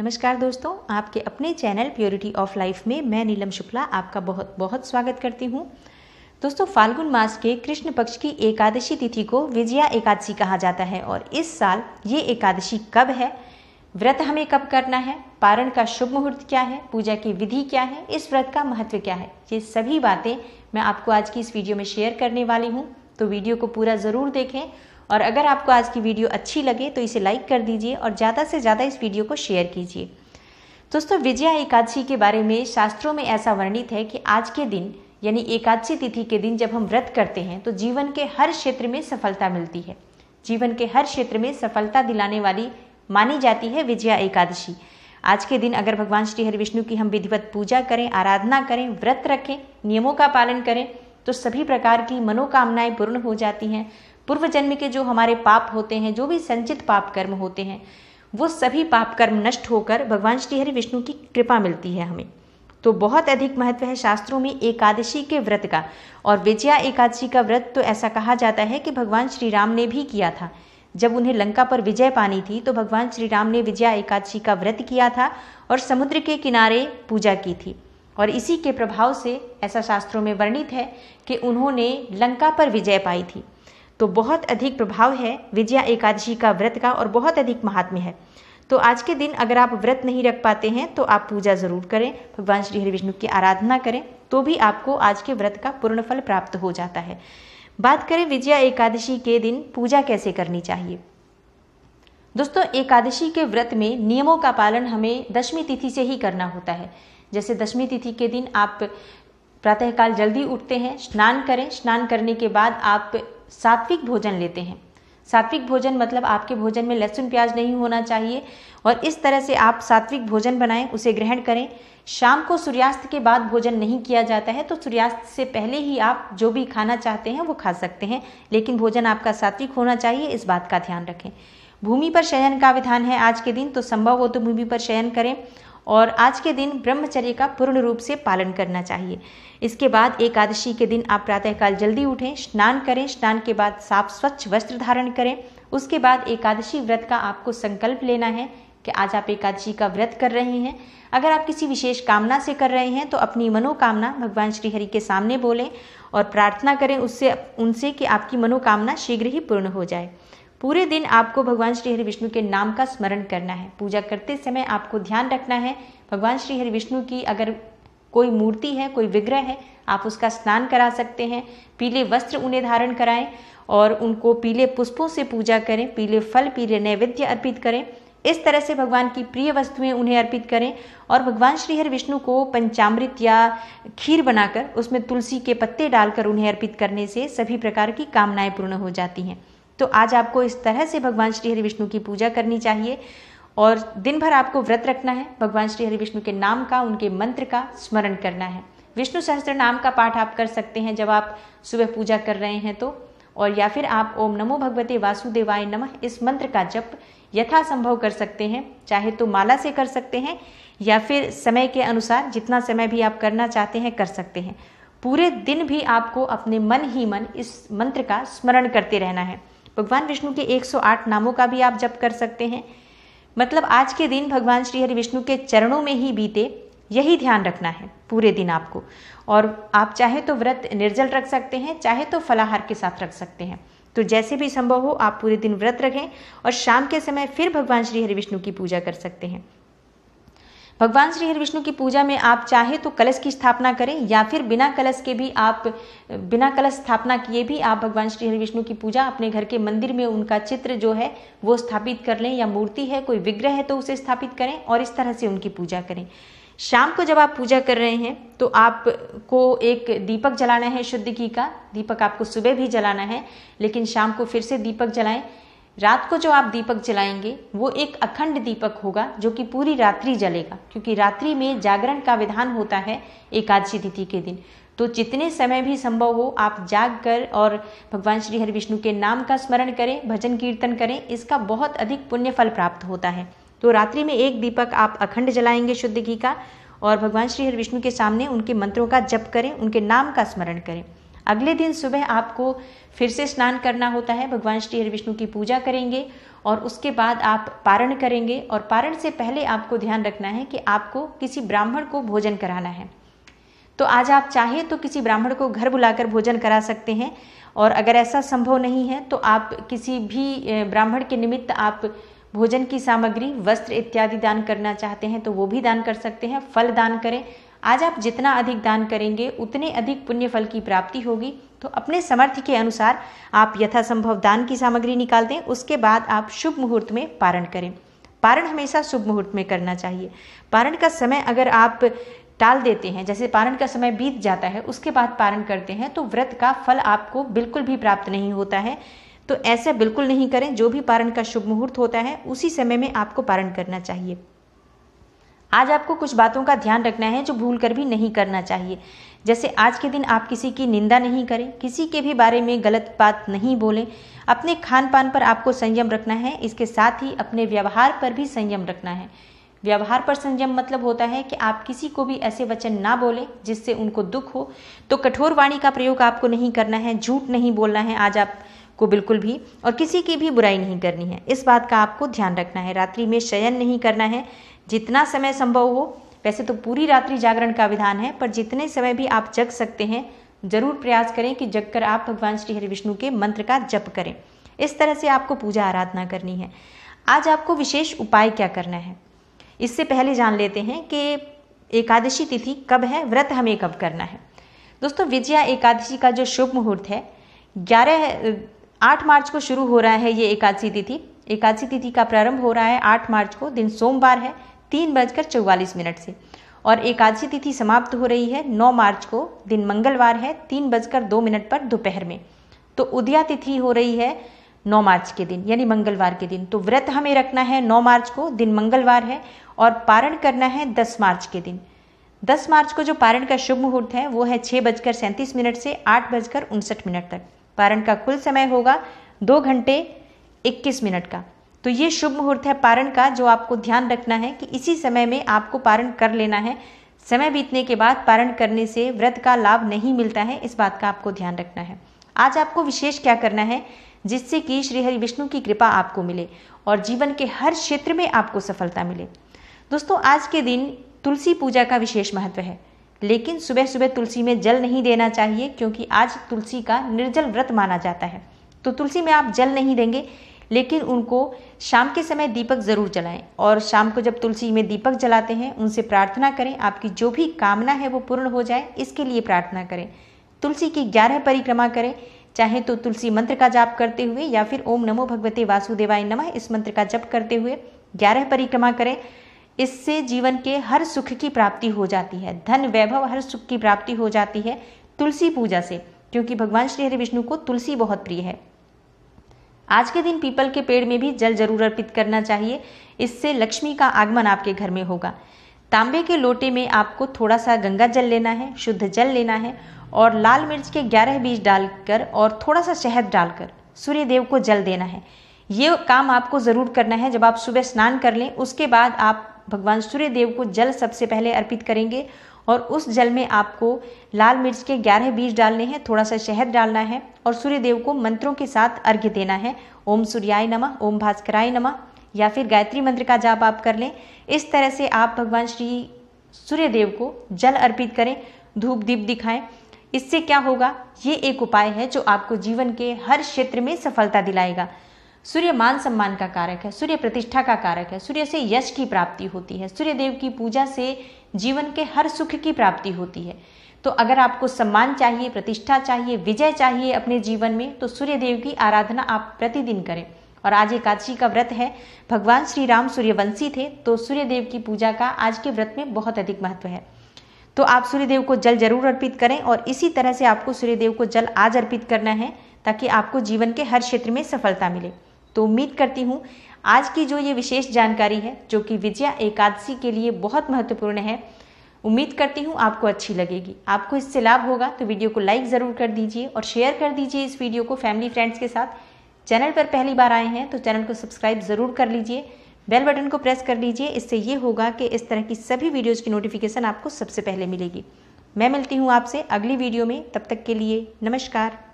नमस्कार दोस्तों आपके अपने चैनल प्योरिटी ऑफ लाइफ में मैं नीलम शुक्ला आपका बहुत बहुत स्वागत करती हूँ दोस्तों फाल्गुन मास के कृष्ण पक्ष की एकादशी तिथि को विजया एकादशी कहा जाता है और इस साल ये एकादशी कब है व्रत हमें कब करना है पारण का शुभ मुहूर्त क्या है पूजा की विधि क्या है इस व्रत का महत्व क्या है ये सभी बातें मैं आपको आज की इस वीडियो में शेयर करने वाली हूँ तो वीडियो को पूरा ज़रूर देखें और अगर आपको आज की वीडियो अच्छी लगे तो इसे लाइक कर दीजिए और ज़्यादा से ज़्यादा इस वीडियो को शेयर कीजिए दोस्तों विजया एकादशी के बारे में शास्त्रों में ऐसा वर्णित है कि आज के दिन यानी एकादशी तिथि के दिन जब हम व्रत करते हैं तो जीवन के हर क्षेत्र में सफलता मिलती है जीवन के हर क्षेत्र में सफलता दिलाने वाली मानी जाती है विजया एकादशी आज के दिन अगर भगवान श्री हरि विष्णु की हम विधिवत पूजा करें आराधना करें व्रत रखें नियमों का पालन करें तो सभी प्रकार की मनोकामनाएं पूर्ण हो जाती हैं पूर्व जन्म के जो हमारे पाप होते हैं जो भी संचित पाप कर्म होते हैं वो सभी पाप कर्म नष्ट होकर भगवान श्री हरि विष्णु की कृपा मिलती है हमें तो बहुत अधिक महत्व है शास्त्रों में एकादशी के व्रत का और विजया एकादशी का व्रत तो ऐसा कहा जाता है कि भगवान श्री राम ने भी किया था जब उन्हें लंका पर विजय पानी थी तो भगवान श्री राम ने विजया एकादशी का व्रत किया था और समुद्र के किनारे पूजा की थी और इसी के प्रभाव से ऐसा शास्त्रों में वर्णित है कि उन्होंने लंका पर विजय पाई थी तो बहुत अधिक प्रभाव है विजया एकादशी का व्रत का और बहुत अधिक महात्म्य है तो आज के दिन अगर आप व्रत नहीं रख पाते हैं तो आप पूजा ज़रूर करें भगवान श्री हरि विष्णु की आराधना करें तो भी आपको आज के व्रत का पूर्ण फल प्राप्त हो जाता है बात करें विजया एकादशी के दिन पूजा कैसे करनी चाहिए दोस्तों एकादशी के व्रत में नियमों का पालन हमें दशमी तिथि से ही करना होता है जैसे दशमी तिथि के दिन आप प्रातःकाल जल्दी उठते हैं स्नान करें स्नान करने के बाद आप सात्विक भोजन लेते हैं सात्विक भोजन मतलब आपके भोजन में लहसुन प्याज नहीं होना चाहिए और इस तरह से आप सात्विक भोजन बनाएं उसे ग्रहण करें शाम को सूर्यास्त के बाद भोजन नहीं किया जाता है तो सूर्यास्त से पहले ही आप जो भी खाना चाहते हैं वो खा सकते हैं लेकिन भोजन आपका सात्विक होना चाहिए इस बात का ध्यान रखें भूमि पर शयन का विधान है आज के दिन तो संभव हो तो भूमि पर शयन करें और आज के दिन ब्रह्मचर्य का पूर्ण रूप से पालन करना चाहिए इसके बाद एकादशी के दिन आप प्रातःकाल जल्दी उठें स्नान करें स्नान के बाद साफ स्वच्छ वस्त्र धारण करें उसके बाद एकादशी व्रत का आपको संकल्प लेना है कि आज आप एकादशी का व्रत कर रहे हैं अगर आप किसी विशेष कामना से कर रहे हैं तो अपनी मनोकामना भगवान श्री हरि के सामने बोलें और प्रार्थना करें उससे उनसे कि आपकी मनोकामना शीघ्र ही पूर्ण हो जाए पूरे दिन आपको भगवान श्री हरि विष्णु के नाम का स्मरण करना है पूजा करते समय आपको ध्यान रखना है भगवान श्री हरि विष्णु की अगर कोई मूर्ति है कोई विग्रह है आप उसका स्नान करा सकते हैं पीले वस्त्र उन्हें धारण कराएं और उनको पीले पुष्पों से पूजा करें पीले फल पीले नैवेद्य अर्पित करें इस तरह से भगवान की प्रिय वस्तुएं उन्हें अर्पित करें और भगवान श्रीहर विष्णु को पंचामृत या खीर बनाकर उसमें तुलसी के पत्ते डालकर उन्हें अर्पित करने से सभी प्रकार की कामनाएं पूर्ण हो जाती हैं तो आज आपको इस तरह से भगवान श्री हरि विष्णु की पूजा करनी चाहिए और दिन भर आपको व्रत रखना है भगवान श्री हरि विष्णु के नाम का उनके मंत्र का स्मरण करना है विष्णु सहस्त्र नाम का पाठ आप कर सकते हैं जब आप सुबह पूजा कर रहे हैं तो और या फिर आप ओम नमो भगवते वासुदेवाय नमः इस मंत्र का जप यथासंभव कर सकते हैं चाहे तो माला से कर सकते हैं या फिर समय के अनुसार जितना समय भी आप करना चाहते हैं कर सकते हैं पूरे दिन भी आपको अपने मन ही मन इस मंत्र का स्मरण करते रहना है भगवान विष्णु के 108 नामों का भी आप जप कर सकते हैं मतलब आज के दिन भगवान श्री हरि विष्णु के चरणों में ही बीते यही ध्यान रखना है पूरे दिन आपको और आप चाहे तो व्रत निर्जल रख सकते हैं चाहे तो फलाहार के साथ रख सकते हैं तो जैसे भी संभव हो आप पूरे दिन व्रत रखें और शाम के समय फिर भगवान श्री हरि विष्णु की पूजा कर सकते हैं भगवान श्री हरि विष्णु की पूजा में आप चाहे तो कलश की स्थापना करें या फिर बिना कलश के भी आप बिना कलश स्थापना किए भी आप भगवान श्री हरि विष्णु की पूजा अपने घर के मंदिर में उनका चित्र जो है वो स्थापित कर लें या मूर्ति है कोई विग्रह है तो उसे स्थापित करें और इस तरह से उनकी पूजा करें शाम को जब आप पूजा कर रहे हैं तो आपको एक दीपक जलाना है शुद्ध घी का दीपक आपको सुबह भी जलाना है लेकिन शाम को फिर से दीपक जलाएं रात को जो आप दीपक जलाएंगे वो एक अखंड दीपक होगा जो कि पूरी रात्रि जलेगा क्योंकि रात्रि में जागरण का विधान होता है एकादशी तिथि के दिन तो जितने समय भी संभव हो आप जाग कर और भगवान श्री हरि विष्णु के नाम का स्मरण करें भजन कीर्तन करें इसका बहुत अधिक पुण्य फल प्राप्त होता है तो रात्रि में एक दीपक आप अखंड जलाएंगे शुद्ध घी का और भगवान श्री हरि विष्णु के सामने उनके मंत्रों का जप करें उनके नाम का स्मरण करें अगले दिन सुबह आपको फिर से स्नान करना होता है भगवान श्री हरि विष्णु की पूजा करेंगे और उसके बाद आप पारण करेंगे और पारण से पहले आपको ध्यान रखना है कि आपको किसी ब्राह्मण को भोजन कराना है तो आज आप चाहे तो किसी ब्राह्मण को घर बुलाकर भोजन करा सकते हैं और अगर ऐसा संभव नहीं है तो आप किसी भी ब्राह्मण के निमित्त आप भोजन की सामग्री वस्त्र इत्यादि दान करना चाहते हैं तो वो भी दान कर सकते हैं फल दान करें आज आप जितना अधिक दान करेंगे उतने अधिक पुण्य फल की प्राप्ति होगी तो अपने समर्थ्य के अनुसार आप यथासंभव दान की सामग्री निकाल दें उसके बाद आप शुभ मुहूर्त में पारण करें पारण हमेशा शुभ मुहूर्त में करना चाहिए पारण का समय अगर आप टाल देते हैं जैसे पारण का समय बीत जाता है उसके बाद पारण करते हैं तो व्रत का फल आपको बिल्कुल भी प्राप्त नहीं होता है तो ऐसा बिल्कुल नहीं करें जो भी पारण का शुभ मुहूर्त होता है उसी समय में आपको पारण करना चाहिए आज आपको कुछ बातों का ध्यान रखना है जो भूल कर भी नहीं करना चाहिए जैसे आज के दिन आप किसी की निंदा नहीं करें किसी के भी बारे में गलत बात नहीं बोलें अपने खान पान पर आपको संयम रखना है इसके साथ ही अपने व्यवहार पर भी संयम रखना है व्यवहार पर संयम मतलब होता है कि आप किसी को भी ऐसे वचन ना बोलें जिससे उनको दुख हो तो कठोर वाणी का प्रयोग आपको नहीं करना है झूठ नहीं बोलना है आज आप को बिल्कुल भी और किसी की भी बुराई नहीं करनी है इस बात का आपको ध्यान रखना है रात्रि में शयन नहीं करना है जितना समय संभव हो वैसे तो पूरी रात्रि जागरण का विधान है पर जितने समय भी आप जग सकते हैं जरूर प्रयास करें कि जग कर आप भगवान श्री हरि विष्णु के मंत्र का जप करें इस तरह से आपको पूजा आराधना करनी है आज आपको विशेष उपाय क्या करना है इससे पहले जान लेते हैं कि एकादशी तिथि कब है व्रत हमें कब करना है दोस्तों विजया एकादशी का जो शुभ मुहूर्त है ग्यारह आठ मार्च को शुरू हो रहा है ये एकादशी तिथि एकादशी तिथि का प्रारंभ हो रहा है आठ मार्च को दिन सोमवार है तीन बजकर चौवालीस मिनट से और एकादशी तिथि समाप्त हो रही है नौ मार्च को दिन मंगलवार है तीन बजकर दो मिनट पर दोपहर में तो उदया तिथि हो रही है नौ मार्च के दिन यानी मंगलवार के दिन तो व्रत हमें रखना है नौ मार्च को दिन मंगलवार है और पारण करना है दस मार्च के दिन दस मार्च को जो पारण का शुभ मुहूर्त है वो है छः बजकर सैंतीस मिनट से आठ बजकर उनसठ मिनट तक पारण का कुल समय होगा दो घंटे इक्कीस मिनट का तो ये शुभ मुहूर्त है पारण का जो आपको ध्यान रखना है कि इसी समय में आपको पारण कर लेना है समय बीतने के बाद पारण करने से व्रत का लाभ नहीं मिलता है इस बात का आपको ध्यान रखना है आज आपको विशेष क्या करना है जिससे कि श्री हरि विष्णु की कृपा आपको मिले और जीवन के हर क्षेत्र में आपको सफलता मिले दोस्तों आज के दिन तुलसी पूजा का विशेष महत्व है लेकिन सुबह सुबह तुलसी में जल नहीं देना चाहिए क्योंकि आज तुलसी का निर्जल व्रत माना जाता है तो तुलसी में आप जल नहीं देंगे लेकिन उनको शाम के समय दीपक ज़रूर जलाएं और शाम को जब तुलसी में दीपक जलाते हैं उनसे प्रार्थना करें आपकी जो भी कामना है वो पूर्ण हो जाए इसके लिए प्रार्थना करें तुलसी की ग्यारह परिक्रमा करें चाहे तो तुलसी मंत्र का जाप करते हुए या फिर ओम नमो भगवते वासुदेवाय नमः इस मंत्र का जप करते हुए ग्यारह परिक्रमा करें इससे जीवन के हर सुख की प्राप्ति हो जाती है धन वैभव हर सुख की प्राप्ति हो जाती है तुलसी पूजा से क्योंकि भगवान श्री हरि विष्णु को तुलसी बहुत प्रिय है आज के दिन पीपल के पेड़ में भी जल जरूर अर्पित करना चाहिए इससे लक्ष्मी का आगमन आपके घर में होगा तांबे के लोटे में आपको थोड़ा सा गंगा जल लेना है शुद्ध जल लेना है और लाल मिर्च के ग्यारह बीज डालकर और थोड़ा सा शहद डालकर सूर्यदेव को जल देना है ये काम आपको ज़रूर करना है जब आप सुबह स्नान कर लें उसके बाद आप भगवान सूर्य देव को जल सबसे पहले अर्पित करेंगे और उस जल में आपको लाल मिर्च के ग्यारह बीज डालने हैं थोड़ा सा शहद डालना है और सूर्य देव को मंत्रों के साथ अर्घ्य देना है ओम सूर्याय नमः ओम भास्कराय नमः या फिर गायत्री मंत्र का जाप आप कर लें इस तरह से आप भगवान श्री सूर्य देव को जल अर्पित करें धूप दीप दिखाएं इससे क्या होगा ये एक उपाय है जो आपको जीवन के हर क्षेत्र में सफलता दिलाएगा सूर्य मान सम्मान का कारक है सूर्य प्रतिष्ठा का कारक है सूर्य से यश की प्राप्ति होती है सूर्य देव की पूजा से जीवन के हर सुख की प्राप्ति होती है तो अगर आपको सम्मान चाहिए प्रतिष्ठा चाहिए विजय चाहिए अपने जीवन में तो सूर्य देव की आराधना आप प्रतिदिन करें और आज एकादशी का व्रत है भगवान श्री राम सूर्यवंशी थे तो सूर्यदेव की पूजा का आज के व्रत में बहुत अधिक महत्व है तो आप सूर्यदेव को जल जरूर अर्पित करें और इसी तरह से आपको सूर्यदेव को जल आज अर्पित करना है ताकि आपको जीवन के हर क्षेत्र में सफलता मिले तो उम्मीद करती हूँ आज की जो ये विशेष जानकारी है जो कि विजया एकादशी के लिए बहुत महत्वपूर्ण है उम्मीद करती हूँ आपको अच्छी लगेगी आपको इससे लाभ होगा तो वीडियो को लाइक ज़रूर कर दीजिए और शेयर कर दीजिए इस वीडियो को फैमिली फ्रेंड्स के साथ चैनल पर पहली बार आए हैं तो चैनल को सब्सक्राइब ज़रूर कर लीजिए बेल बटन को प्रेस कर लीजिए इससे ये होगा कि इस तरह की सभी वीडियोज़ की नोटिफिकेशन आपको सबसे पहले मिलेगी मैं मिलती हूँ आपसे अगली वीडियो में तब तक के लिए नमस्कार